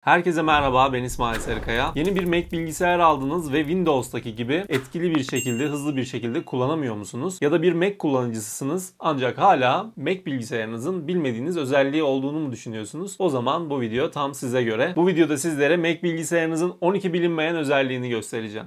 Herkese merhaba ben İsmail Serkaya. Yeni bir Mac bilgisayar aldınız ve Windows'taki gibi etkili bir şekilde hızlı bir şekilde kullanamıyor musunuz? Ya da bir Mac kullanıcısısınız ancak hala Mac bilgisayarınızın bilmediğiniz özelliği olduğunu mu düşünüyorsunuz? O zaman bu video tam size göre. Bu videoda sizlere Mac bilgisayarınızın 12 bilinmeyen özelliğini göstereceğim.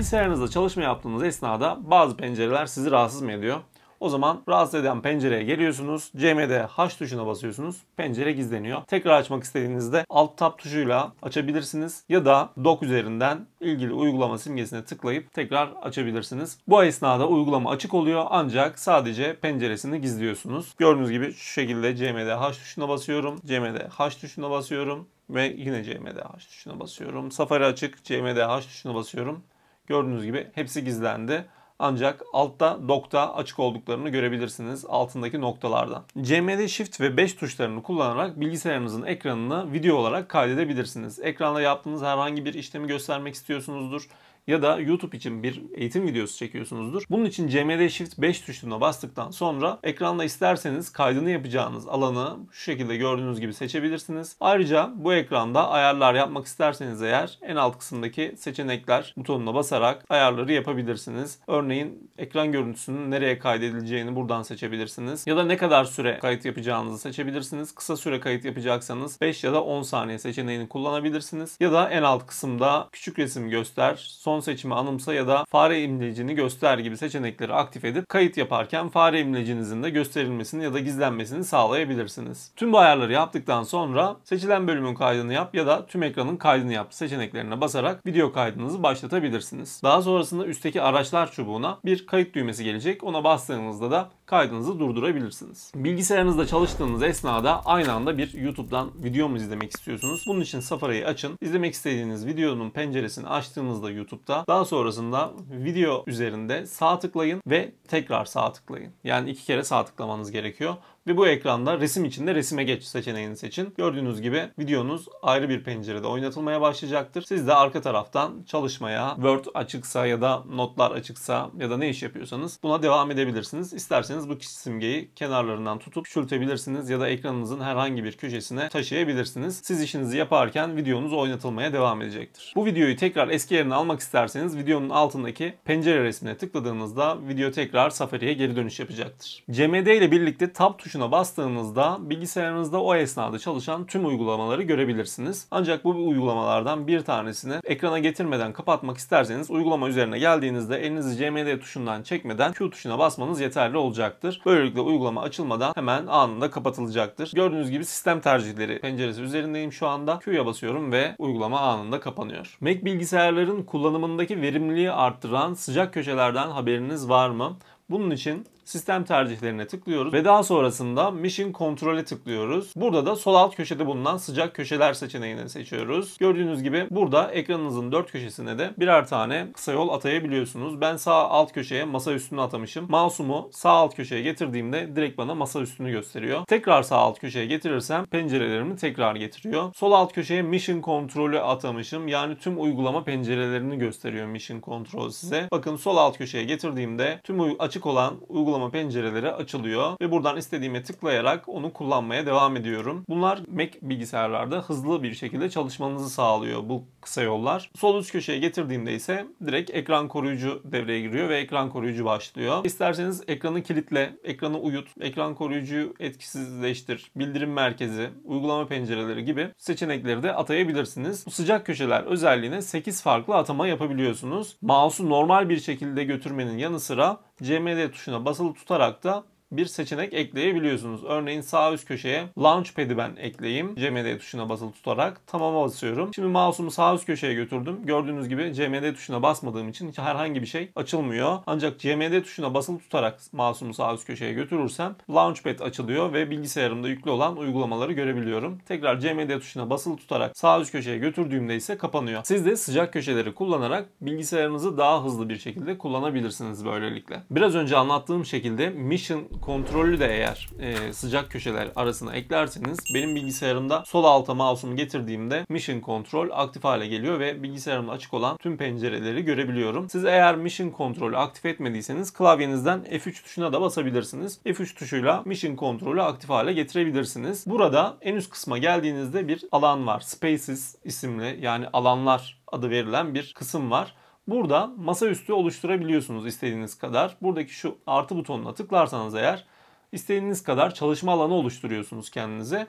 bilgisayarınızda çalışma yaptığınız esnada bazı pencereler sizi rahatsız mı ediyor? O zaman rahatsız eden pencereye geliyorsunuz. CMD H tuşuna basıyorsunuz. Pencere gizleniyor. Tekrar açmak istediğinizde alt tab tuşuyla açabilirsiniz. Ya da dok üzerinden ilgili uygulama simgesine tıklayıp tekrar açabilirsiniz. Bu esnada uygulama açık oluyor ancak sadece penceresini gizliyorsunuz. Gördüğünüz gibi şu şekilde CMD H tuşuna basıyorum. CMD H tuşuna basıyorum ve yine CMD H tuşuna basıyorum. Safari açık CMD H tuşuna basıyorum Gördüğünüz gibi hepsi gizlendi. Ancak altta nokta açık olduklarını görebilirsiniz altındaki noktalarda. CMD Shift ve 5 tuşlarını kullanarak bilgisayarınızın ekranını video olarak kaydedebilirsiniz. Ekranda yaptığınız herhangi bir işlemi göstermek istiyorsunuzdur ya da YouTube için bir eğitim videosu çekiyorsunuzdur. Bunun için CMD Shift 5 tuşuna bastıktan sonra ekranda isterseniz kaydını yapacağınız alanı şu şekilde gördüğünüz gibi seçebilirsiniz. Ayrıca bu ekranda ayarlar yapmak isterseniz eğer en alt kısımdaki seçenekler butonuna basarak ayarları yapabilirsiniz. Örneğin ekran görüntüsünün nereye kaydedileceğini buradan seçebilirsiniz. Ya da ne kadar süre kayıt yapacağınızı seçebilirsiniz. Kısa süre kayıt yapacaksanız 5 ya da 10 saniye seçeneğini kullanabilirsiniz. Ya da en alt kısımda küçük resim göster, son son seçimi anımsa ya da fare imlecini göster gibi seçenekleri aktif edip kayıt yaparken fare imlecinizin de gösterilmesini ya da gizlenmesini sağlayabilirsiniz. Tüm bu ayarları yaptıktan sonra seçilen bölümün kaydını yap ya da tüm ekranın kaydını yap seçeneklerine basarak video kaydınızı başlatabilirsiniz. Daha sonrasında üstteki araçlar çubuğuna bir kayıt düğmesi gelecek. Ona bastığınızda da kaydınızı durdurabilirsiniz. Bilgisayarınızda çalıştığınız esnada aynı anda bir YouTube'dan video mu izlemek istiyorsunuz? Bunun için Safari'yi açın. İzlemek istediğiniz videonun penceresini açtığınızda YouTube'da nokta. Daha sonrasında video üzerinde sağ tıklayın ve tekrar sağ tıklayın. Yani iki kere sağ tıklamanız gerekiyor. Ve bu ekranda resim içinde resime geç seçeneğini seçin. Gördüğünüz gibi videonuz ayrı bir pencerede oynatılmaya başlayacaktır. Siz de arka taraftan çalışmaya, Word açıksa ya da notlar açıksa ya da ne iş yapıyorsanız buna devam edebilirsiniz. İsterseniz bu simgeyi kenarlarından tutup küçültebilirsiniz ya da ekranınızın herhangi bir köşesine taşıyabilirsiniz. Siz işinizi yaparken videonuz oynatılmaya devam edecektir. Bu videoyu tekrar eski yerine almak isterseniz videonun altındaki pencere resmine tıkladığınızda video tekrar Safari'ye geri dönüş yapacaktır. CMD ile birlikte Tab tuşuna tuşuna bastığınızda bilgisayarınızda o esnada çalışan tüm uygulamaları görebilirsiniz. Ancak bu uygulamalardan bir tanesini ekrana getirmeden kapatmak isterseniz uygulama üzerine geldiğinizde elinizi CMD tuşundan çekmeden Q tuşuna basmanız yeterli olacaktır. Böylelikle uygulama açılmadan hemen anında kapatılacaktır. Gördüğünüz gibi sistem tercihleri penceresi üzerindeyim şu anda. Q'ya basıyorum ve uygulama anında kapanıyor. Mac bilgisayarların kullanımındaki verimliliği arttıran sıcak köşelerden haberiniz var mı? Bunun için sistem tercihlerine tıklıyoruz ve daha sonrasında Mission Control'e tıklıyoruz. Burada da sol alt köşede bulunan sıcak köşeler seçeneğini seçiyoruz. Gördüğünüz gibi burada ekranınızın dört köşesine de birer tane kısa yol atayabiliyorsunuz. Ben sağ alt köşeye masa üstünü atamışım. Mouse'umu sağ alt köşeye getirdiğimde direkt bana masa üstünü gösteriyor. Tekrar sağ alt köşeye getirirsem pencerelerimi tekrar getiriyor. Sol alt köşeye Mission Control'ü atamışım. Yani tüm uygulama pencerelerini gösteriyor Mission Control size. Bakın sol alt köşeye getirdiğimde tüm açık olan uygulama uygulama pencereleri açılıyor ve buradan istediğime tıklayarak onu kullanmaya devam ediyorum. Bunlar Mac bilgisayarlarda hızlı bir şekilde çalışmanızı sağlıyor bu kısa yollar. Sol üst köşeye getirdiğimde ise direkt ekran koruyucu devreye giriyor ve ekran koruyucu başlıyor. İsterseniz ekranı kilitle, ekranı uyut, ekran koruyucuyu etkisizleştir, bildirim merkezi, uygulama pencereleri gibi seçenekleri de atayabilirsiniz. Bu sıcak köşeler özelliğine 8 farklı atama yapabiliyorsunuz. Mouse'u normal bir şekilde götürmenin yanı sıra CMD tuşuna basılı tutarak da bir seçenek ekleyebiliyorsunuz. Örneğin sağ üst köşeye Launchpad'i ben ekleyeyim. CMD tuşuna basılı tutarak tamama basıyorum. Şimdi mouse'umu sağ üst köşeye götürdüm. Gördüğünüz gibi CMD tuşuna basmadığım için hiç herhangi bir şey açılmıyor. Ancak CMD tuşuna basılı tutarak mouse'umu sağ üst köşeye götürürsem Launchpad açılıyor ve bilgisayarımda yüklü olan uygulamaları görebiliyorum. Tekrar CMD tuşuna basılı tutarak sağ üst köşeye götürdüğümde ise kapanıyor. Siz de sıcak köşeleri kullanarak bilgisayarınızı daha hızlı bir şekilde kullanabilirsiniz böylelikle. Biraz önce anlattığım şekilde Mission Kontrolü de eğer e, sıcak köşeler arasına eklerseniz benim bilgisayarımda sol alta mouse'umu getirdiğimde Mission Control aktif hale geliyor ve bilgisayarımda açık olan tüm pencereleri görebiliyorum. Siz eğer Mission Control'ü aktif etmediyseniz klavyenizden F3 tuşuna da basabilirsiniz. F3 tuşuyla Mission Control'ü aktif hale getirebilirsiniz. Burada en üst kısma geldiğinizde bir alan var. Spaces isimli yani alanlar adı verilen bir kısım var. Burada masaüstü oluşturabiliyorsunuz istediğiniz kadar. Buradaki şu artı butonuna tıklarsanız eğer istediğiniz kadar çalışma alanı oluşturuyorsunuz kendinize.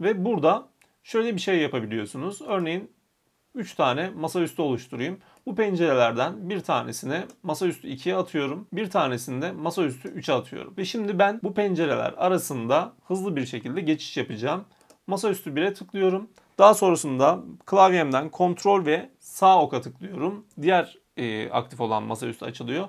Ve burada şöyle bir şey yapabiliyorsunuz. Örneğin 3 tane masaüstü oluşturayım. Bu pencerelerden bir tanesine masaüstü 2'ye atıyorum. Bir tanesinde masaüstü 3'e atıyorum. Ve şimdi ben bu pencereler arasında hızlı bir şekilde geçiş yapacağım. Masaüstü 1'e tıklıyorum. Daha sonrasında klavyemden kontrol ve sağ oka tıklıyorum. Diğer e, aktif olan masaüstü açılıyor.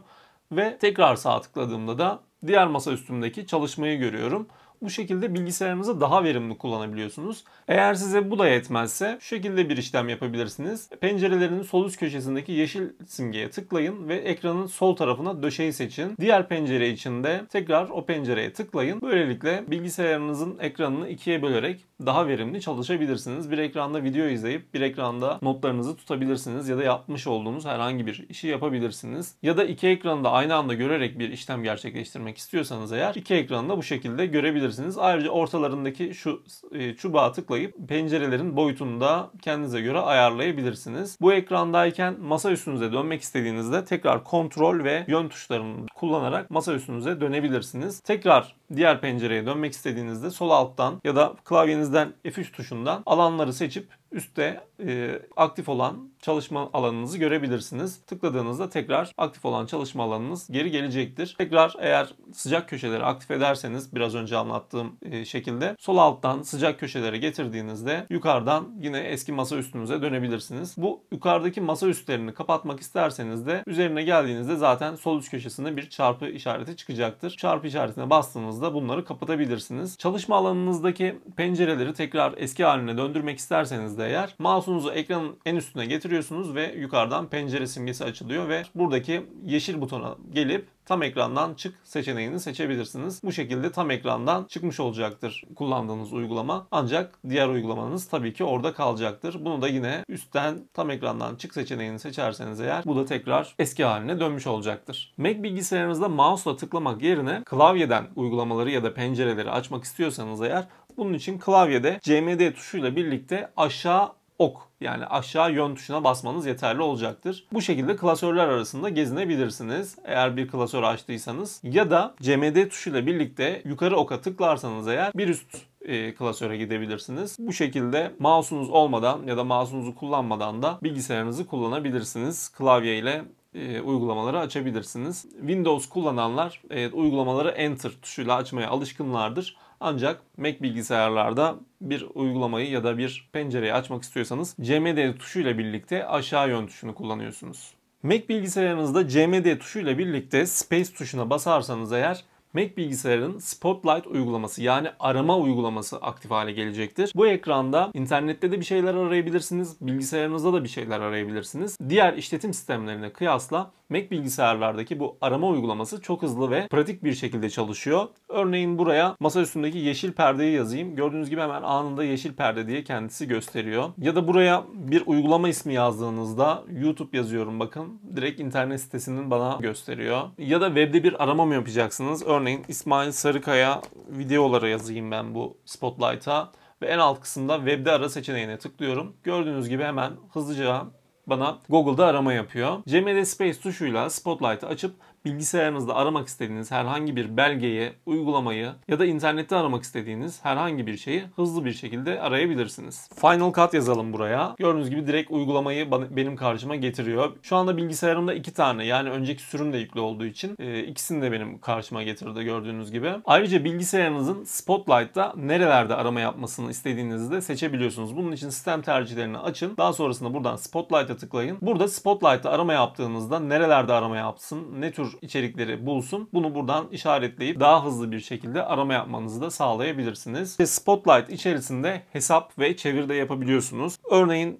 Ve tekrar sağ tıkladığımda da diğer masaüstümdeki çalışmayı görüyorum. Bu şekilde bilgisayarınızı daha verimli kullanabiliyorsunuz. Eğer size bu da yetmezse şu şekilde bir işlem yapabilirsiniz. Pencerelerin sol üst köşesindeki yeşil simgeye tıklayın ve ekranın sol tarafına döşeyi seçin. Diğer pencere için de tekrar o pencereye tıklayın. Böylelikle bilgisayarınızın ekranını ikiye bölerek daha verimli çalışabilirsiniz. Bir ekranda video izleyip bir ekranda notlarınızı tutabilirsiniz ya da yapmış olduğunuz herhangi bir işi yapabilirsiniz. Ya da iki ekranı da aynı anda görerek bir işlem gerçekleştirmek istiyorsanız eğer iki ekranı da bu şekilde görebilirsiniz yapabilirsiniz. Ayrıca ortalarındaki şu e, çubuğa tıklayıp pencerelerin boyutunu da kendinize göre ayarlayabilirsiniz. Bu ekrandayken masa üstünüze dönmek istediğinizde tekrar kontrol ve yön tuşlarını kullanarak masa üstünüze dönebilirsiniz. Tekrar diğer pencereye dönmek istediğinizde sol alttan ya da klavyenizden F3 tuşundan alanları seçip üstte e, aktif olan çalışma alanınızı görebilirsiniz. Tıkladığınızda tekrar aktif olan çalışma alanınız geri gelecektir. Tekrar eğer sıcak köşeleri aktif ederseniz biraz önce anlattığım e, şekilde sol alttan sıcak köşelere getirdiğinizde yukarıdan yine eski masa üstünüze dönebilirsiniz. Bu yukarıdaki masa üstlerini kapatmak isterseniz de üzerine geldiğinizde zaten sol üst köşesinde bir çarpı işareti çıkacaktır. Çarpı işaretine bastığınızda kafanızda bunları kapatabilirsiniz. Çalışma alanınızdaki pencereleri tekrar eski haline döndürmek isterseniz de eğer mouse'unuzu ekranın en üstüne getiriyorsunuz ve yukarıdan pencere simgesi açılıyor ve buradaki yeşil butona gelip tam ekrandan çık seçeneğini seçebilirsiniz. Bu şekilde tam ekrandan çıkmış olacaktır kullandığınız uygulama. Ancak diğer uygulamanız tabii ki orada kalacaktır. Bunu da yine üstten tam ekrandan çık seçeneğini seçerseniz eğer bu da tekrar eski haline dönmüş olacaktır. Mac bilgisayarınızda mouse'la tıklamak yerine klavyeden uygulamaları ya da pencereleri açmak istiyorsanız eğer bunun için klavyede CMD tuşuyla birlikte aşağı ok yani aşağı yön tuşuna basmanız yeterli olacaktır. Bu şekilde klasörler arasında gezinebilirsiniz. Eğer bir klasör açtıysanız ya da CMD tuşuyla birlikte yukarı oka tıklarsanız eğer bir üst e, klasöre gidebilirsiniz. Bu şekilde mouse'unuz olmadan ya da mouse'unuzu kullanmadan da bilgisayarınızı kullanabilirsiniz. Klavye ile e, uygulamaları açabilirsiniz. Windows kullananlar e, uygulamaları Enter tuşuyla açmaya alışkınlardır. Ancak Mac bilgisayarlarda bir uygulamayı ya da bir pencereyi açmak istiyorsanız CMD tuşuyla birlikte aşağı yön tuşunu kullanıyorsunuz. Mac bilgisayarınızda CMD tuşuyla birlikte Space tuşuna basarsanız eğer Mac bilgisayarın Spotlight uygulaması yani arama uygulaması aktif hale gelecektir. Bu ekranda internette de bir şeyler arayabilirsiniz, bilgisayarınızda da bir şeyler arayabilirsiniz. Diğer işletim sistemlerine kıyasla Mac bilgisayarlardaki bu arama uygulaması çok hızlı ve pratik bir şekilde çalışıyor. Örneğin buraya masa üstündeki yeşil perdeyi yazayım. Gördüğünüz gibi hemen anında yeşil perde diye kendisi gösteriyor. Ya da buraya bir uygulama ismi yazdığınızda YouTube yazıyorum bakın. Direkt internet sitesinin bana gösteriyor. Ya da webde bir arama mı yapacaksınız? Örneğin İsmail Sarıkaya videoları yazayım ben bu Spotlight'a ve en alt kısımda webde ara seçeneğine tıklıyorum. Gördüğünüz gibi hemen hızlıca bana Google'da arama yapıyor. Gmail Space tuşuyla Spotlight'ı açıp bilgisayarınızda aramak istediğiniz herhangi bir belgeyi, uygulamayı ya da internette aramak istediğiniz herhangi bir şeyi hızlı bir şekilde arayabilirsiniz. Final Cut yazalım buraya. Gördüğünüz gibi direkt uygulamayı benim karşıma getiriyor. Şu anda bilgisayarımda iki tane yani önceki sürüm de yüklü olduğu için e, ikisini de benim karşıma getirdi gördüğünüz gibi. Ayrıca bilgisayarınızın Spotlight'ta nerelerde arama yapmasını istediğinizi de seçebiliyorsunuz. Bunun için sistem tercihlerini açın. Daha sonrasında buradan Spotlight'a tıklayın. Burada Spotlight'ta arama yaptığınızda nerelerde arama yapsın, ne tür tür içerikleri bulsun. Bunu buradan işaretleyip daha hızlı bir şekilde arama yapmanızı da sağlayabilirsiniz. E, Spotlight içerisinde hesap ve çevir yapabiliyorsunuz. Örneğin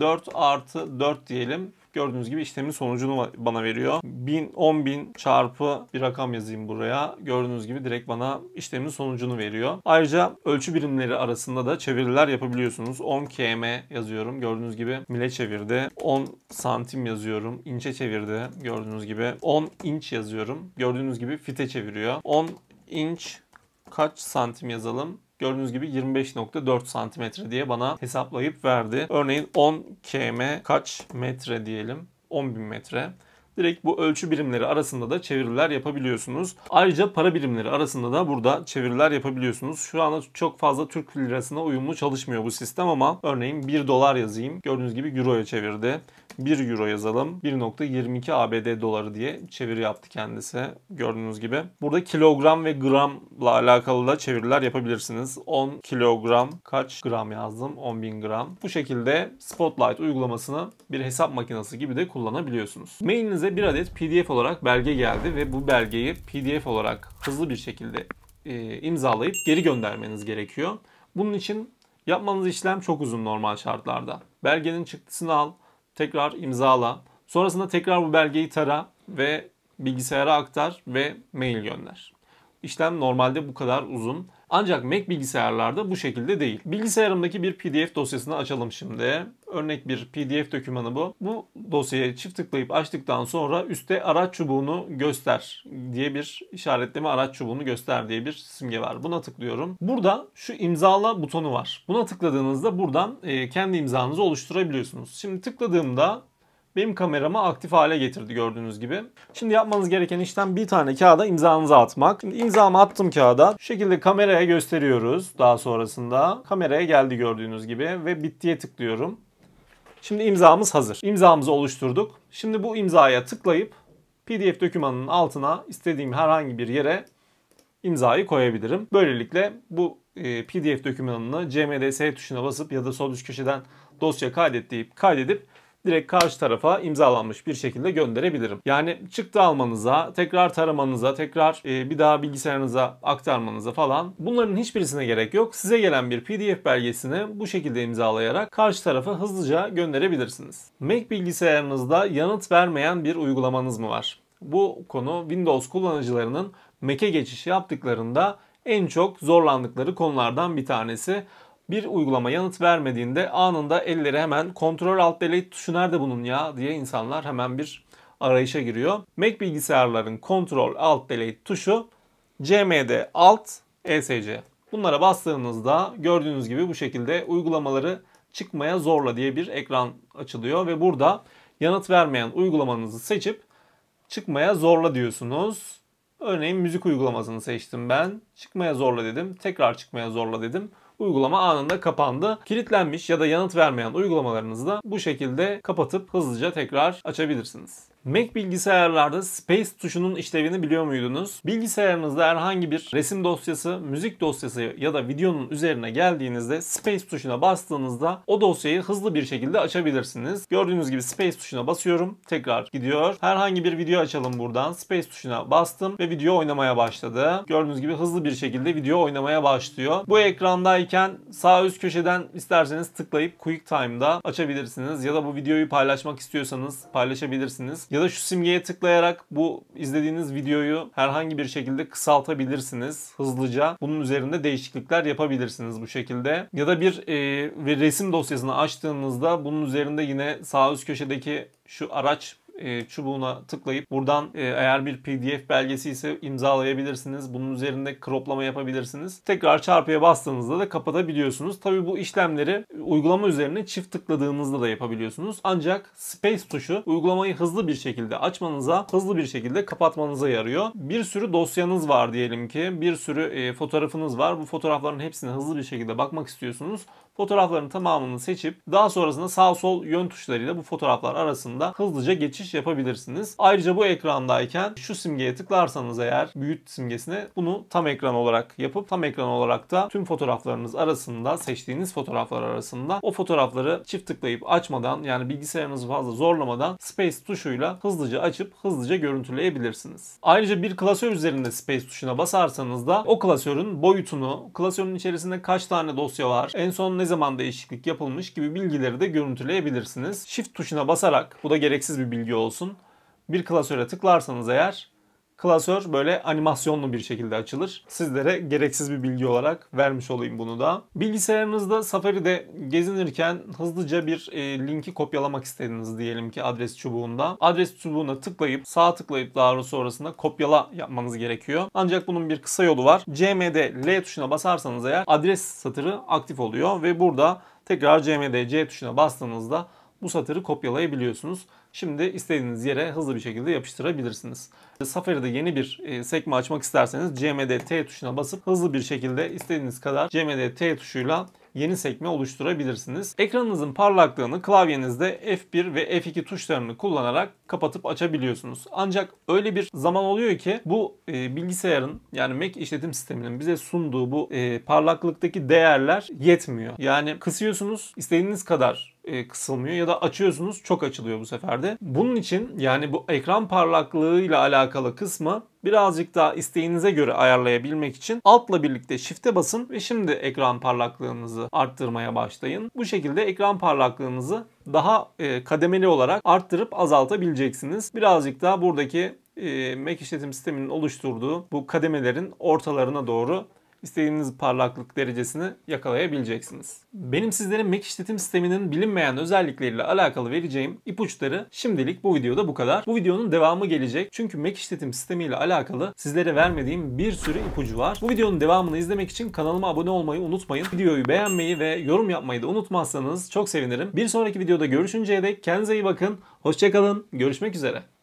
4 artı 4 diyelim. Gördüğünüz gibi işlemin sonucunu bana veriyor. 1000, 10.000 çarpı bir rakam yazayım buraya. Gördüğünüz gibi direkt bana işlemin sonucunu veriyor. Ayrıca ölçü birimleri arasında da çeviriler yapabiliyorsunuz. 10 km yazıyorum. Gördüğünüz gibi mile çevirdi. 10 santim yazıyorum. İnçe çevirdi. Gördüğünüz gibi 10 inç yazıyorum. Gördüğünüz gibi fite çeviriyor. 10 inç kaç santim yazalım? Gördüğünüz gibi 25.4 santimetre diye bana hesaplayıp verdi. Örneğin 10 km kaç metre diyelim? 10.000 metre. Direkt bu ölçü birimleri arasında da çeviriler yapabiliyorsunuz. Ayrıca para birimleri arasında da burada çeviriler yapabiliyorsunuz. Şu anda çok fazla Türk lirasına uyumlu çalışmıyor bu sistem ama örneğin 1 dolar yazayım. Gördüğünüz gibi euroya çevirdi. 1 euro yazalım. 1.22 ABD doları diye çeviri yaptı kendisi gördüğünüz gibi. Burada kilogram ve gramla alakalı da çeviriler yapabilirsiniz. 10 kilogram kaç gram yazdım? 10.000 gram. Bu şekilde Spotlight uygulamasını bir hesap makinesi gibi de kullanabiliyorsunuz. Mailinize bir adet PDF olarak belge geldi ve bu belgeyi PDF olarak hızlı bir şekilde e, imzalayıp geri göndermeniz gerekiyor. Bunun için yapmanız işlem çok uzun normal şartlarda. Belgenin çıktısını al, tekrar imzala. Sonrasında tekrar bu belgeyi tara ve bilgisayara aktar ve mail gönder. İşlem normalde bu kadar uzun ancak Mac bilgisayarlarda bu şekilde değil. Bilgisayarımdaki bir PDF dosyasını açalım şimdi. Örnek bir PDF dokümanı bu. Bu dosyaya çift tıklayıp açtıktan sonra üstte araç çubuğunu göster diye bir işaretleme araç çubuğunu göster diye bir simge var. Buna tıklıyorum. Burada şu imzala butonu var. Buna tıkladığınızda buradan e, kendi imzanızı oluşturabiliyorsunuz. Şimdi tıkladığımda benim kameramı aktif hale getirdi gördüğünüz gibi. Şimdi yapmanız gereken işlem bir tane kağıda imzanızı atmak. Şimdi imzamı attım kağıda. Şu şekilde kameraya gösteriyoruz daha sonrasında. Kameraya geldi gördüğünüz gibi ve bittiye tıklıyorum. Şimdi imzamız hazır. İmzamızı oluşturduk. Şimdi bu imzaya tıklayıp PDF dokümanının altına istediğim herhangi bir yere imzayı koyabilirim. Böylelikle bu e, PDF dokümanını CMDS tuşuna basıp ya da sol üst köşeden dosya kaydet deyip kaydedip direkt karşı tarafa imzalanmış bir şekilde gönderebilirim. Yani çıktı almanıza, tekrar taramanıza, tekrar e, bir daha bilgisayarınıza aktarmanıza falan bunların hiçbirisine gerek yok. Size gelen bir PDF belgesini bu şekilde imzalayarak karşı tarafa hızlıca gönderebilirsiniz. Mac bilgisayarınızda yanıt vermeyen bir uygulamanız mı var? Bu konu Windows kullanıcılarının Mac'e geçiş yaptıklarında en çok zorlandıkları konulardan bir tanesi bir uygulama yanıt vermediğinde anında elleri hemen kontrol alt delete tuşu nerede bunun ya diye insanlar hemen bir arayışa giriyor. Mac bilgisayarların kontrol alt delete tuşu CMD alt ESC. Bunlara bastığınızda gördüğünüz gibi bu şekilde uygulamaları çıkmaya zorla diye bir ekran açılıyor ve burada yanıt vermeyen uygulamanızı seçip çıkmaya zorla diyorsunuz. Örneğin müzik uygulamasını seçtim ben. Çıkmaya zorla dedim. Tekrar çıkmaya zorla dedim uygulama anında kapandı. Kilitlenmiş ya da yanıt vermeyen uygulamalarınızı da bu şekilde kapatıp hızlıca tekrar açabilirsiniz. Mac bilgisayarlarda Space tuşunun işlevini biliyor muydunuz? Bilgisayarınızda herhangi bir resim dosyası, müzik dosyası ya da videonun üzerine geldiğinizde Space tuşuna bastığınızda o dosyayı hızlı bir şekilde açabilirsiniz. Gördüğünüz gibi Space tuşuna basıyorum. Tekrar gidiyor. Herhangi bir video açalım buradan. Space tuşuna bastım ve video oynamaya başladı. Gördüğünüz gibi hızlı bir şekilde video oynamaya başlıyor. Bu ekrandayken sağ üst köşeden isterseniz tıklayıp Quick Time'da açabilirsiniz ya da bu videoyu paylaşmak istiyorsanız paylaşabilirsiniz. Ya ya da şu simgeye tıklayarak bu izlediğiniz videoyu herhangi bir şekilde kısaltabilirsiniz. Hızlıca bunun üzerinde değişiklikler yapabilirsiniz bu şekilde. Ya da bir e, resim dosyasını açtığınızda bunun üzerinde yine sağ üst köşedeki şu araç e, çubuğuna tıklayıp buradan e, eğer bir PDF belgesi ise imzalayabilirsiniz. Bunun üzerinde kroplama yapabilirsiniz. Tekrar çarpıya bastığınızda da kapatabiliyorsunuz. Tabii bu işlemleri uygulama üzerine çift tıkladığınızda da yapabiliyorsunuz. Ancak space tuşu uygulamayı hızlı bir şekilde açmanıza, hızlı bir şekilde kapatmanıza yarıyor. Bir sürü dosyanız var diyelim ki, bir sürü e, fotoğrafınız var. Bu fotoğrafların hepsine hızlı bir şekilde bakmak istiyorsunuz fotoğrafların tamamını seçip daha sonrasında sağ sol yön tuşlarıyla bu fotoğraflar arasında hızlıca geçiş yapabilirsiniz. Ayrıca bu ekrandayken şu simgeye tıklarsanız eğer büyüt simgesine bunu tam ekran olarak yapıp tam ekran olarak da tüm fotoğraflarınız arasında seçtiğiniz fotoğraflar arasında o fotoğrafları çift tıklayıp açmadan yani bilgisayarınızı fazla zorlamadan space tuşuyla hızlıca açıp hızlıca görüntüleyebilirsiniz. Ayrıca bir klasör üzerinde space tuşuna basarsanız da o klasörün boyutunu, klasörün içerisinde kaç tane dosya var, en son ne zaman değişiklik yapılmış gibi bilgileri de görüntüleyebilirsiniz. Shift tuşuna basarak, bu da gereksiz bir bilgi olsun, bir klasöre tıklarsanız eğer klasör böyle animasyonlu bir şekilde açılır. Sizlere gereksiz bir bilgi olarak vermiş olayım bunu da. Bilgisayarınızda Safari'de gezinirken hızlıca bir e, linki kopyalamak istediniz diyelim ki adres çubuğunda. Adres çubuğuna tıklayıp sağ tıklayıp daha sonrasında kopyala yapmanız gerekiyor. Ancak bunun bir kısa yolu var. CMD L tuşuna basarsanız eğer adres satırı aktif oluyor ve burada tekrar CMD C tuşuna bastığınızda bu satırı kopyalayabiliyorsunuz. Şimdi istediğiniz yere hızlı bir şekilde yapıştırabilirsiniz. Safari'de yeni bir e, sekme açmak isterseniz CMD T tuşuna basıp hızlı bir şekilde istediğiniz kadar CMD T tuşuyla yeni sekme oluşturabilirsiniz. Ekranınızın parlaklığını klavyenizde F1 ve F2 tuşlarını kullanarak kapatıp açabiliyorsunuz. Ancak öyle bir zaman oluyor ki bu e, bilgisayarın yani Mac işletim sisteminin bize sunduğu bu e, parlaklıktaki değerler yetmiyor. Yani kısıyorsunuz istediğiniz kadar e, kısılmıyor ya da açıyorsunuz çok açılıyor bu sefer de. Bunun için yani bu ekran parlaklığıyla alakalı kısmı birazcık daha isteğinize göre ayarlayabilmek için altla birlikte shift'e basın ve şimdi ekran parlaklığınızı arttırmaya başlayın. Bu şekilde ekran parlaklığınızı daha e, kademeli olarak arttırıp azaltabileceksiniz. Birazcık daha buradaki e, Mac işletim sisteminin oluşturduğu bu kademelerin ortalarına doğru istediğiniz parlaklık derecesini yakalayabileceksiniz. Benim sizlere Mac işletim sisteminin bilinmeyen özellikleriyle alakalı vereceğim ipuçları şimdilik bu videoda bu kadar. Bu videonun devamı gelecek çünkü Mac işletim sistemi alakalı sizlere vermediğim bir sürü ipucu var. Bu videonun devamını izlemek için kanalıma abone olmayı unutmayın. Videoyu beğenmeyi ve yorum yapmayı da unutmazsanız çok sevinirim. Bir sonraki videoda görüşünceye dek kendinize iyi bakın. Hoşçakalın. Görüşmek üzere.